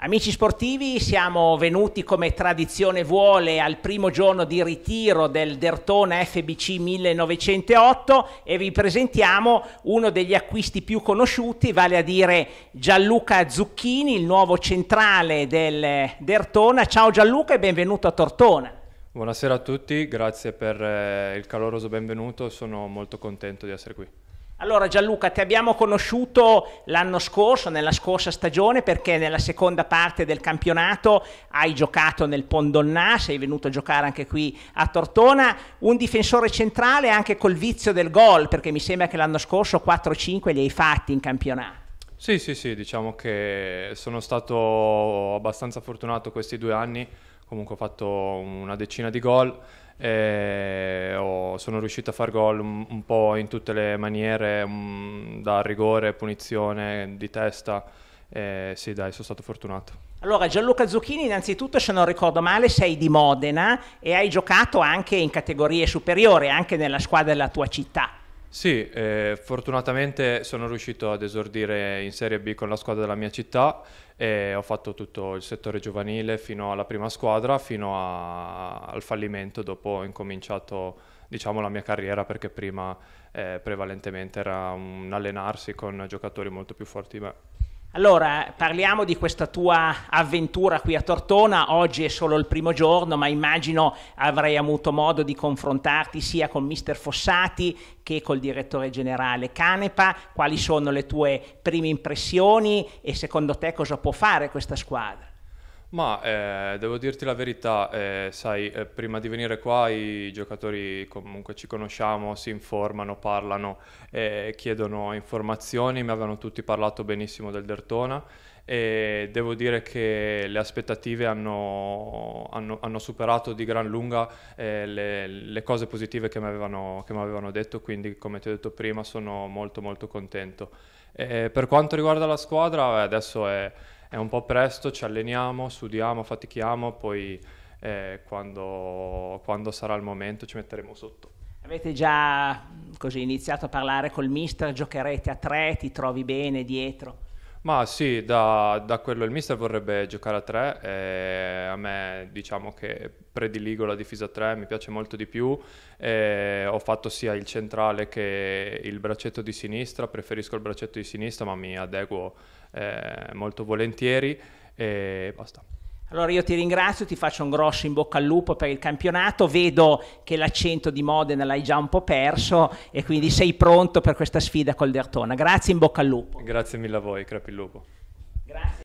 Amici sportivi, siamo venuti come tradizione vuole al primo giorno di ritiro del Dertona FBC 1908 e vi presentiamo uno degli acquisti più conosciuti, vale a dire Gianluca Zucchini, il nuovo centrale del Dertona. Ciao Gianluca e benvenuto a Tortona. Buonasera a tutti, grazie per eh, il caloroso benvenuto, sono molto contento di essere qui. Allora Gianluca, ti abbiamo conosciuto l'anno scorso, nella scorsa stagione, perché nella seconda parte del campionato hai giocato nel Pondonnà, sei venuto a giocare anche qui a Tortona, un difensore centrale anche col vizio del gol, perché mi sembra che l'anno scorso 4-5 li hai fatti in campionato. Sì, sì, sì, diciamo che sono stato abbastanza fortunato questi due anni, comunque ho fatto una decina di gol, ho, sono riuscito a far gol un, un, po' in tutte le maniere, mm, da rigore, punizione, di testa, eh, sì dai, sono stato fortunato. Allora, Gianluca Zucchini, innanzitutto, se non ricordo male, sei di Modena e hai giocato anche in categorie superiori, anche nella squadra della tua città. Sì, eh, fortunatamente sono riuscito ad esordire in Serie B con la squadra della mia città e ho fatto tutto il settore giovanile fino alla prima squadra, fino a, al fallimento, dopo ho incominciato diciamo, la mia carriera perché prima eh, prevalentemente era un allenarsi con giocatori molto più forti di me. Allora, parliamo di questa tua avventura qui a Tortona, oggi è solo il primo giorno, ma immagino avrai avuto modo di confrontarti sia con mister Fossati che col direttore generale Canepa, quali sono le tue prime impressioni e secondo te cosa può fare questa squadra? Ma eh, devo dirti la verità, eh, sai, eh, prima di venire qua i giocatori comunque ci conosciamo, si informano, parlano, eh, chiedono informazioni, mi avevano tutti parlato benissimo del Dertona e devo dire che le aspettative hanno, hanno, hanno superato di gran lunga eh, le, le, cose positive che mi, avevano, che mi avevano detto, quindi come ti ho detto prima sono molto molto contento. Eh, per quanto riguarda la squadra, adesso è è un po' presto, ci alleniamo, studiamo, fatichiamo, poi eh, quando, quando sarà il momento ci metteremo sotto. Avete già così iniziato a parlare col mister, giocherete a tre, ti trovi bene dietro? Ma sì, da, da, quello il mister vorrebbe giocare a tre, a me diciamo che prediligo la difesa a tre, mi piace molto di più, ho fatto sia il centrale che il braccetto di sinistra, preferisco il braccetto di sinistra ma mi adeguo eh, molto volentieri e basta. Allora io ti ringrazio, ti faccio un grosso in bocca al lupo per il campionato, vedo che l'accento di Modena l'hai già un po' perso e quindi sei pronto per questa sfida col Dertona. Grazie in bocca al lupo. Grazie mille a voi, crepi il lupo. Grazie.